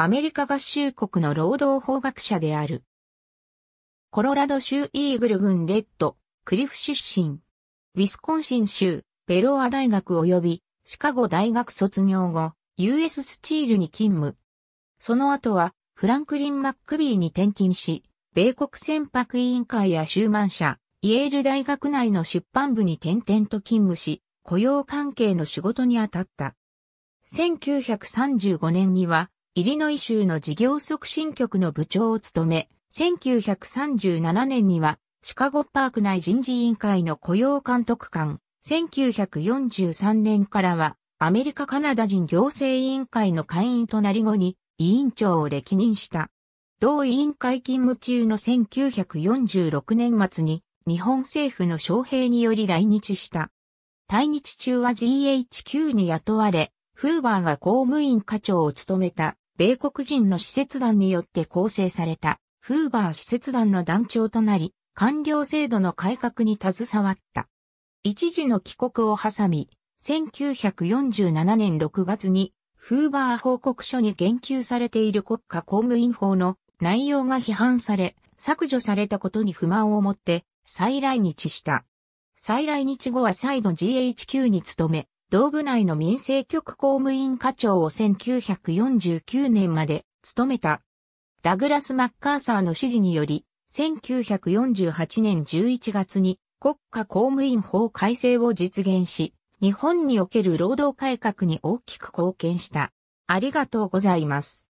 アメリカ合衆国の労働法学者である。コロラド州イーグル郡レッド、クリフ出身。ウィスコンシン州、ベロア大学及びシカゴ大学卒業後、US スチールに勤務。その後は、フランクリン・マックビーに転勤し、米国船舶委員会やシューマン社、イエール大学内の出版部に転々と勤務し、雇用関係の仕事に当たった。1935年には、イリノイ州の事業促進局の部長を務め、1937年にはシカゴパーク内人事委員会の雇用監督官、1943年からはアメリカカナダ人行政委員会の会員となり後に委員長を歴任した。同委員会勤務中の1946年末に日本政府の招聘により来日した。対日中は GHQ に雇われ、フーバーが公務員課長を務めた米国人の施設団によって構成された、フーバー施設団の団長となり、官僚制度の改革に携わった。一時の帰国を挟み、1947年6月に、フーバー報告書に言及されている国家公務員法の内容が批判され、削除されたことに不満を持って、再来日した。再来日後は再度 GHQ に勤め、同部内の民政局公務員課長を1949年まで務めた。ダグラス・マッカーサーの指示により、1948年11月に国家公務員法改正を実現し、日本における労働改革に大きく貢献した。ありがとうございます。